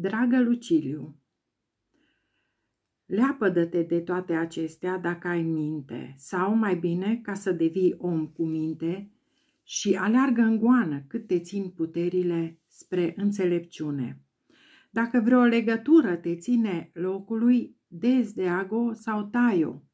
Dragă Luciliu, leapădă-te de toate acestea dacă ai minte, sau mai bine ca să devii om cu minte și aleargă în goană cât te țin puterile spre înțelepciune. Dacă vreo legătură te ține locului, dezdeago sau taio.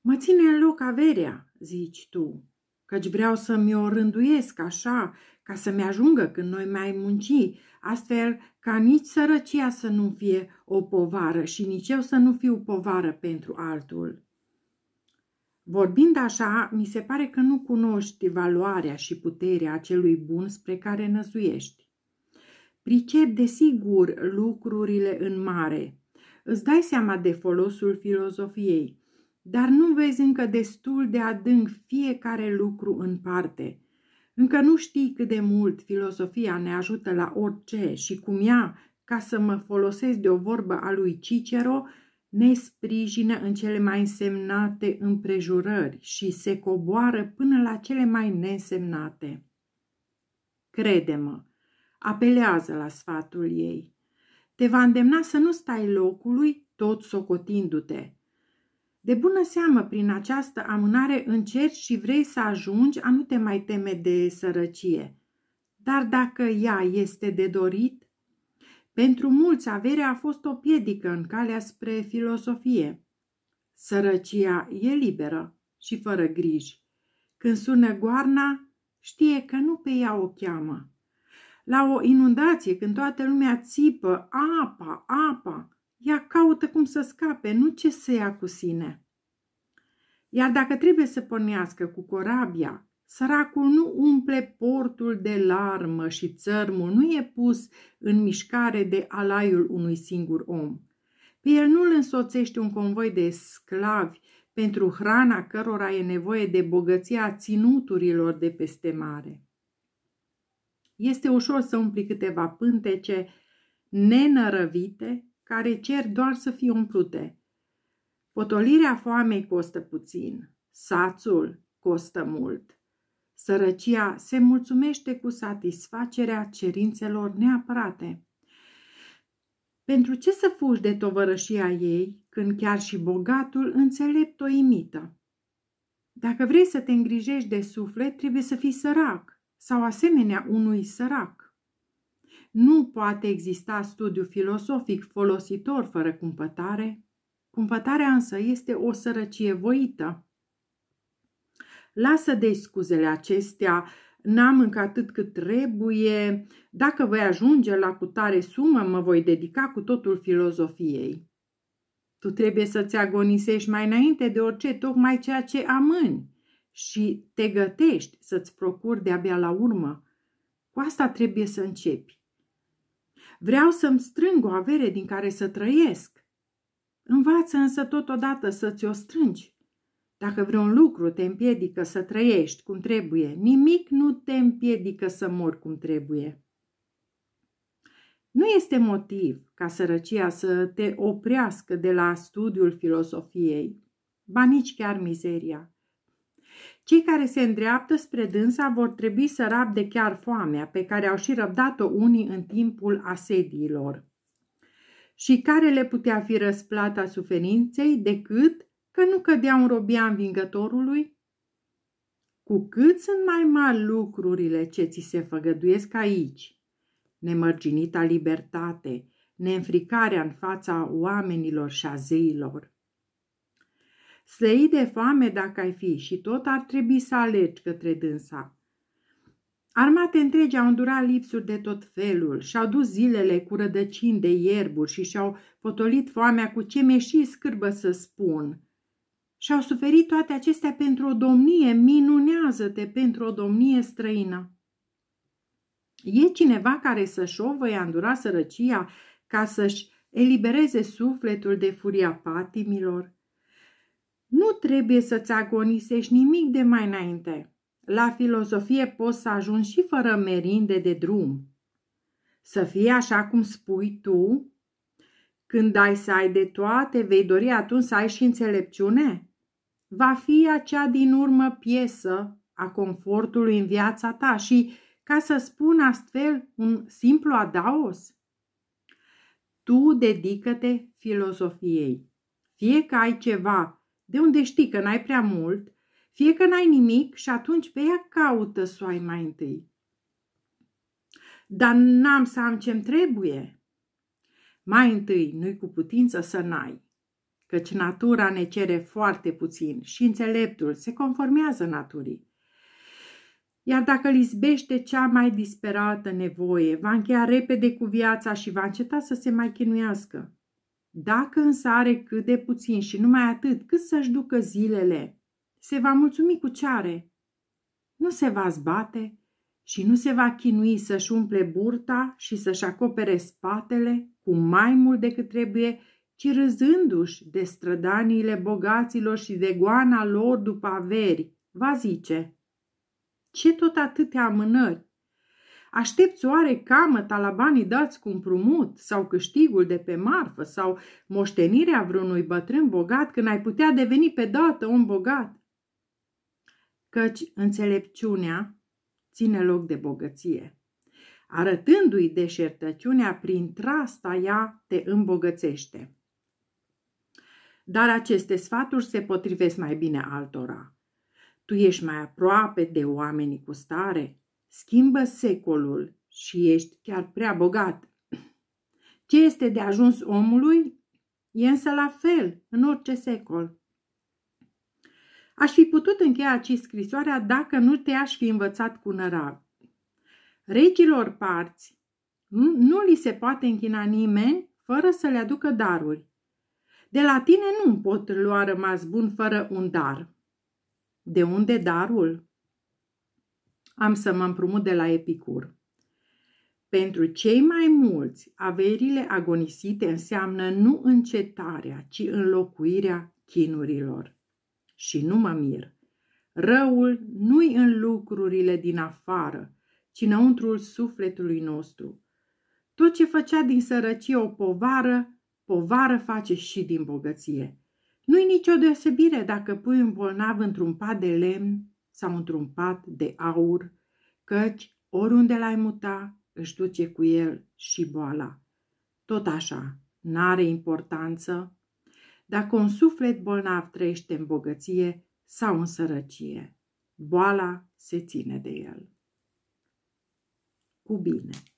Mă ține în loc averea, zici tu, căci vreau să-mi o rânduiesc așa, ca să-mi ajungă când noi mai munci, astfel ca nici sărăcia să nu fie o povară și nici eu să nu fiu povară pentru altul. Vorbind așa, mi se pare că nu cunoști valoarea și puterea acelui bun spre care năzuiești. Pricep desigur lucrurile în mare. Îți dai seama de folosul filozofiei dar nu vezi încă destul de adânc fiecare lucru în parte. Încă nu știi cât de mult filosofia ne ajută la orice și cum ea, ca să mă folosesc de o vorbă a lui Cicero, ne sprijină în cele mai însemnate împrejurări și se coboară până la cele mai neînsemnate. Crede-mă, apelează la sfatul ei. Te va îndemna să nu stai locului tot socotindu-te, de bună seamă, prin această amânare încerci și vrei să ajungi a nu te mai teme de sărăcie. Dar dacă ea este de dorit? Pentru mulți, averea a fost o piedică în calea spre filosofie. Sărăcia e liberă și fără griji. Când sună goarna, știe că nu pe ea o cheamă. La o inundație, când toată lumea țipă, apa, apa, ea caută cum să scape, nu ce să ia cu sine. Iar dacă trebuie să pornească cu corabia, săracul nu umple portul de larmă și țărmul nu e pus în mișcare de alaiul unui singur om. Pe el nu îl însoțește un convoi de sclavi pentru hrana cărora e nevoie de bogăția ținuturilor de peste mare. Este ușor să umpli câteva pântece nenărăvite care cer doar să fie umplute. Potolirea foamei costă puțin, sațul costă mult. Sărăcia se mulțumește cu satisfacerea cerințelor neapărate. Pentru ce să fugi de tovărășia ei, când chiar și bogatul înțelept o imită? Dacă vrei să te îngrijești de suflet, trebuie să fii sărac sau asemenea unui sărac. Nu poate exista studiu filosofic folositor fără cumpătare. Cumpătarea însă este o sărăcie voită. Lasă de scuzele acestea, n-am mâncat atât cât trebuie, dacă voi ajunge la cutare sumă, mă voi dedica cu totul filozofiei. Tu trebuie să-ți agonisești mai înainte de orice, tocmai ceea ce amâni și te gătești să-ți procuri de-abia la urmă. Cu asta trebuie să începi. Vreau să-mi strâng o avere din care să trăiesc. Învață însă totodată să ți-o strângi. Dacă vreun lucru te împiedică să trăiești cum trebuie, nimic nu te împiedică să mori cum trebuie. Nu este motiv ca sărăcia să te oprească de la studiul filosofiei, ba nici chiar mizeria. Cei care se îndreaptă spre dânsa vor trebui să rabde chiar foamea pe care au și răbdat-o unii în timpul asediilor și care le putea fi răsplata suferinței decât că nu cădea un robia învingătorului? Cu cât sunt mai mari lucrurile ce ți se făgăduiesc aici, nemărginita libertate, neînfricarea în fața oamenilor și a zeilor, slăi de foame dacă ai fi și tot ar trebui să alergi către dânsa. Armate întregi au îndurat lipsuri de tot felul, și-au dus zilele cu rădăcini de ierburi și și-au potolit foamea cu ce mi și scârbă să spun. Și-au suferit toate acestea pentru o domnie, minunează-te pentru o domnie străină. E cineva care să șovă i-a îndurat sărăcia ca să-și elibereze sufletul de furia patimilor? Nu trebuie să-ți agonisești nimic de mai înainte. La filozofie poți să ajungi și fără merinde de drum. Să fie așa cum spui tu? Când ai să ai de toate, vei dori atunci să ai și înțelepciune? Va fi acea din urmă piesă a confortului în viața ta și, ca să spun astfel, un simplu adaos? Tu dedică-te filozofiei. Fie că ai ceva de unde știi că n-ai prea mult, fie că n-ai nimic și atunci pe ea caută să o ai mai întâi. Dar n-am să am ce-mi trebuie. Mai întâi nu-i cu putință să n-ai, căci natura ne cere foarte puțin și înțeleptul se conformează naturii. Iar dacă lisbește cea mai disperată nevoie, va încheia repede cu viața și va înceta să se mai chinuiască. Dacă însă are cât de puțin și numai atât cât să-și ducă zilele, se va mulțumi cu ce are. Nu se va zbate și nu se va chinui să-și umple burta și să-și acopere spatele cu mai mult decât trebuie, ci râzându-și de strădaniile bogaților și de goana lor după averi, va zice, ce tot atâtea amânări? Aștepți oare camă talabanii dați cu împrumut sau câștigul de pe marfă sau moștenirea vreunui bătrân bogat când ai putea deveni pe dată un bogat? Căci înțelepciunea ține loc de bogăție. Arătându-i deșertăciunea, prin trasta ea te îmbogățește. Dar aceste sfaturi se potrivesc mai bine altora. Tu ești mai aproape de oamenii cu stare, Schimbă secolul și ești chiar prea bogat. Ce este de ajuns omului? E însă la fel în orice secol. Aș fi putut încheia aici scrisoarea dacă nu te-aș fi învățat cu nărav. Regilor parți nu, nu li se poate închina nimeni fără să le aducă daruri. De la tine nu pot lua rămas bun fără un dar. De unde darul? Am să mă împrumut de la Epicur. Pentru cei mai mulți, averile agonisite înseamnă nu încetarea, ci înlocuirea chinurilor. Și nu mă mir. Răul nu-i în lucrurile din afară, ci înăuntrul sufletului nostru. Tot ce făcea din sărăcie o povară, povară face și din bogăție. Nu-i nicio deosebire dacă pui un bolnav într-un pat de lemn sau într-un pat de aur, căci oriunde l-ai muta, își duce cu el și boala. Tot așa, n-are importanță dacă un suflet bolnav trăiește în bogăție sau în sărăcie. Boala se ține de el. Cu bine!